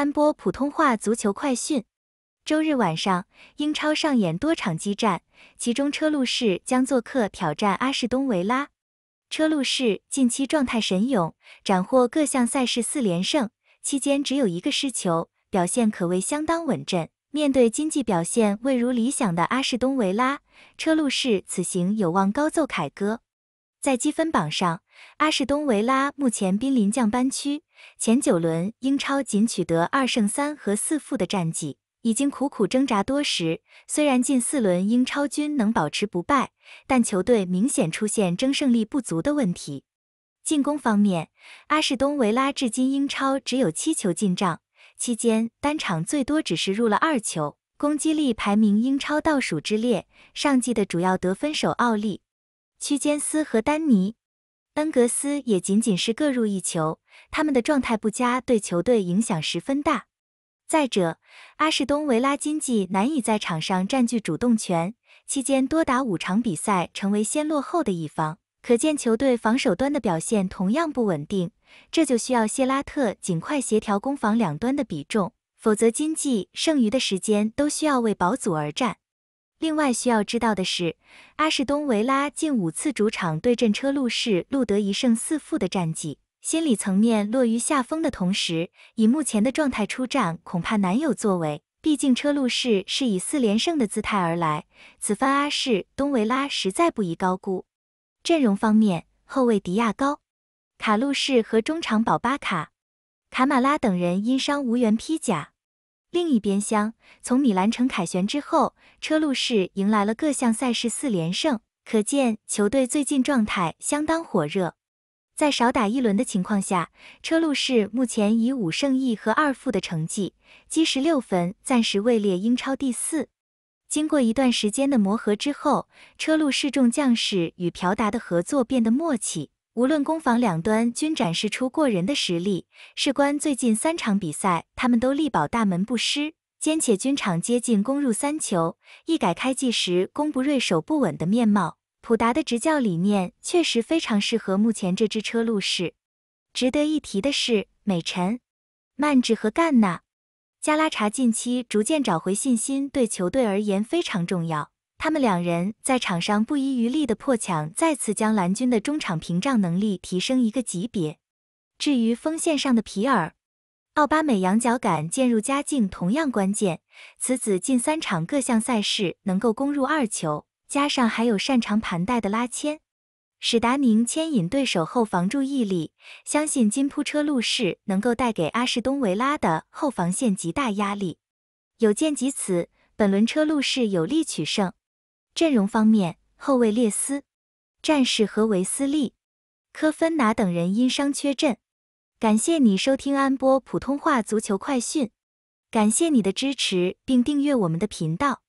三波普通话足球快讯：周日晚上，英超上演多场激战，其中车路士将做客挑战阿士东维拉。车路士近期状态神勇，斩获各项赛事四连胜，期间只有一个失球，表现可谓相当稳阵。面对经济表现未如理想的阿士东维拉，车路士此行有望高奏凯歌。在积分榜上，阿士东维拉目前濒临降班区，前九轮英超仅取得二胜三和四负的战绩，已经苦苦挣扎多时。虽然近四轮英超均能保持不败，但球队明显出现争胜利不足的问题。进攻方面，阿士东维拉至今英超只有七球进账，期间单场最多只是入了二球，攻击力排名英超倒数之列。上季的主要得分手奥利。区间斯和丹尼·恩格斯也仅仅是各入一球，他们的状态不佳对球队影响十分大。再者，阿什东维拉经济难以在场上占据主动权，期间多达五场比赛成为先落后的一方，可见球队防守端的表现同样不稳定。这就需要谢拉特尽快协调攻防两端的比重，否则经济剩余的时间都需要为保组而战。另外需要知道的是，阿什东维拉近五次主场对阵车路士，录得一胜四负的战绩，心理层面落于下风的同时，以目前的状态出战恐怕难有作为。毕竟车路士是以四连胜的姿态而来，此番阿什东维拉实在不宜高估。阵容方面，后卫迪亚高、卡路士和中场保巴卡、卡马拉等人因伤无缘披甲。另一边厢，从米兰城凯旋之后，车路士迎来了各项赛事四连胜，可见球队最近状态相当火热。在少打一轮的情况下，车路士目前以五胜一和二负的成绩，积十六分，暂时位列英超第四。经过一段时间的磨合之后，车路士众将士与朴达的合作变得默契。无论攻防两端均展示出过人的实力，事关最近三场比赛，他们都力保大门不失，兼且均场接近攻入三球，一改开季时攻不锐、守不稳的面貌。普达的执教理念确实非常适合目前这支车路士。值得一提的是，美臣、曼治和干纳加拉查近期逐渐找回信心，对球队而言非常重要。他们两人在场上不遗余力的破抢，再次将蓝军的中场屏障能力提升一个级别。至于锋线上的皮尔、奥巴美扬脚杆渐入佳境，同样关键。此子近三场各项赛事能够攻入二球，加上还有擅长盘带的拉千、史达宁牵引对手后防注意力，相信金扑车路士能够带给阿什东维拉的后防线极大压力。有见及此，本轮车路士有力取胜。阵容方面，后卫列斯、战士和维斯利、科芬拿等人因伤缺阵。感谢你收听安波普通话足球快讯，感谢你的支持并订阅我们的频道。